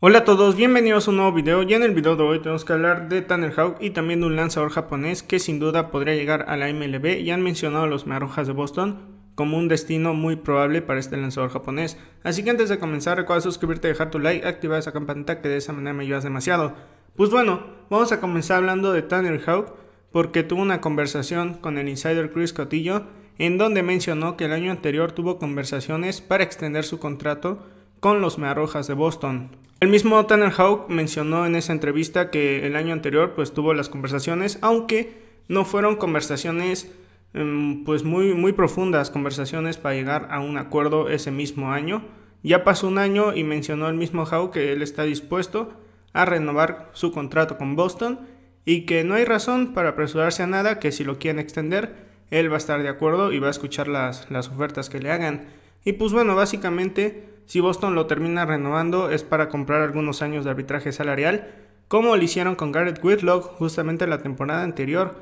Hola a todos, bienvenidos a un nuevo video. Y en el video de hoy tenemos que hablar de Tanner Hawk y también de un lanzador japonés que sin duda podría llegar a la MLB y han mencionado los Marojas de Boston como un destino muy probable para este lanzador japonés. Así que antes de comenzar recuerda suscribirte, dejar tu like, activar esa campanita que de esa manera me ayudas demasiado. Pues bueno, vamos a comenzar hablando de Tanner Hawk porque tuvo una conversación con el insider Chris Cotillo en donde mencionó que el año anterior tuvo conversaciones para extender su contrato con los Marojas de Boston. El mismo Tanner Hawk mencionó en esa entrevista que el año anterior pues tuvo las conversaciones, aunque no fueron conversaciones em, pues muy, muy profundas, conversaciones para llegar a un acuerdo ese mismo año. Ya pasó un año y mencionó el mismo Houck que él está dispuesto a renovar su contrato con Boston y que no hay razón para apresurarse a nada, que si lo quieren extender, él va a estar de acuerdo y va a escuchar las, las ofertas que le hagan. Y pues bueno, básicamente si Boston lo termina renovando es para comprar algunos años de arbitraje salarial, como lo hicieron con Garrett Whitlock justamente la temporada anterior,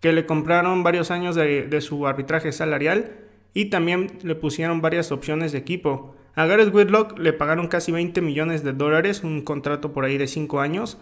que le compraron varios años de, su arbitraje salarial y también le pusieron varias opciones de equipo. A Garrett Whitlock le pagaron casi 20 millones de dólares, un contrato por ahí de 5 años,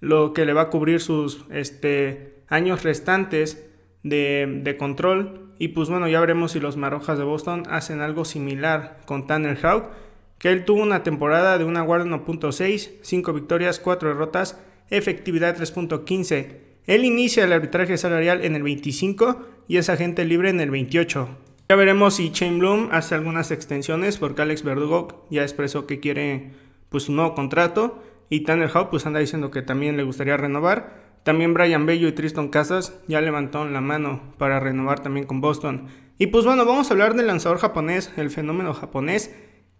lo que le va a cubrir sus este, años restantes de, de, control. Y pues bueno, ya veremos si los Marrojas de Boston hacen algo similar con Tanner Hawk, que él tuvo una temporada de una guarda 1.6, 5 victorias, 4 derrotas, efectividad 3.15. Él inicia el arbitraje salarial en el 25 y es agente libre en el 28. Ya veremos si Shane Bloom hace algunas extensiones porque Alex Verdugo ya expresó que quiere pues un nuevo contrato y Tanner Howe pues anda diciendo que también le gustaría renovar. También Brian Bello y Tristan Casas ya levantaron la mano para renovar también con Boston. Y pues bueno, vamos a hablar del lanzador japonés, el fenómeno japonés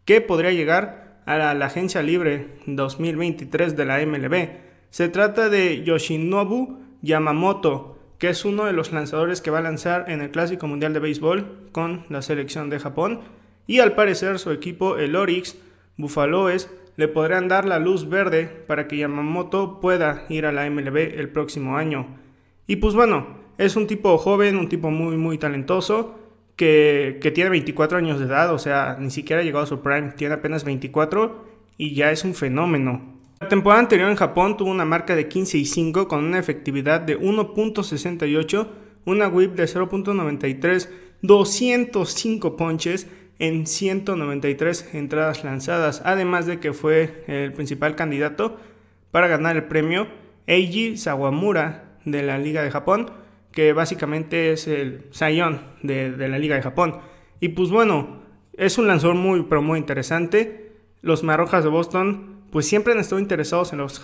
que podría llegar a la, agencia libre 2023 de la MLB. Se trata de Yoshinobu Yamamoto, que es uno de los lanzadores que va a lanzar en el Clásico Mundial de Béisbol con la selección de Japón. Y al parecer su equipo, el Orix Buffaloes, le podrían dar la luz verde para que Yamamoto pueda ir a la MLB el próximo año. Y pues bueno, es un tipo joven, un tipo muy muy talentoso que, tiene 24 años de edad, o sea, ni siquiera ha llegado a su prime, tiene apenas 24 y ya es un fenómeno. La temporada anterior en Japón tuvo una marca de 15 y 5 con una efectividad de 1.68, una whip de 0.93, 205 ponches en 193 entradas lanzadas, además de que fue el principal candidato para ganar el premio Eiji Sawamura de la Liga de Japón que básicamente es el Saiyan de, la Liga de Japón. Y pues bueno, es un lanzador muy, pero muy interesante. Los Marrojas de Boston, pues siempre han estado interesados en los,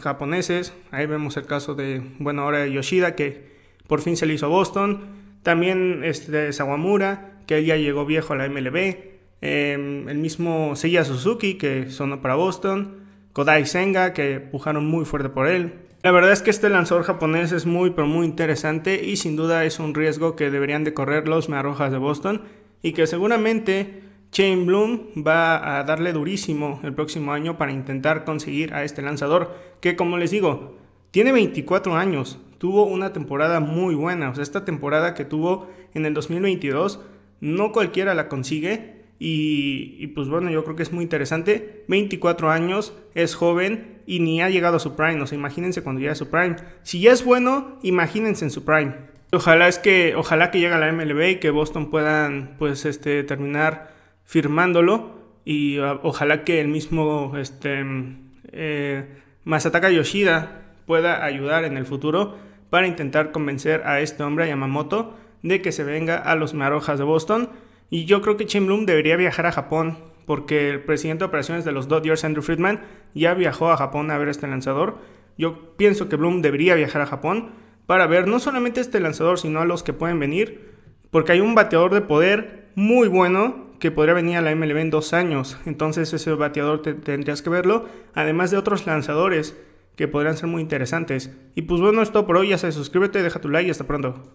japoneses. Ahí vemos el caso de, bueno, ahora Yoshida, que por fin se le hizo a Boston. También este Sawamura, que él ya llegó viejo a la MLB. Em, el mismo Seiya Suzuki, que sonó para Boston. Kodai Senga, que pujaron muy fuerte por él. La verdad es que este lanzador japonés es muy pero muy interesante y sin duda es un riesgo que deberían de correr los Marojas de Boston y que seguramente Shane Bloom va a darle durísimo el próximo año para intentar conseguir a este lanzador que como les digo tiene 24 años, tuvo una temporada muy buena, o sea esta temporada que tuvo en el 2022 no cualquiera la consigue y, y pues bueno yo creo que es muy interesante, 24 años, es joven y ni ha llegado a su prime. O sea, imagínense cuando llegue a su prime. Si ya es bueno, imagínense en su prime. Ojalá es que, ojalá que llegue a la MLB y que Boston puedan, pues, este, terminar firmándolo. Y ah, ojalá que el mismo, este, eh, Masataka Yoshida pueda ayudar en el futuro para intentar convencer a este hombre, a Yamamoto, de que se venga a los Marojas de Boston. Y yo creo que Bloom debería viajar a Japón porque el presidente de operaciones de los Dodgers, Andrew Friedman, ya viajó a Japón a ver este lanzador. Yo pienso que Bloom debería viajar a Japón para ver no solamente este lanzador, sino a los que pueden venir, porque hay un bateador de poder muy bueno que podría venir a la MLB en dos años. Entonces ese bateador tendrías que verlo, además de otros lanzadores que podrían ser muy interesantes. Y pues bueno, esto por hoy, ya sabes, suscríbete, deja tu like y hasta pronto.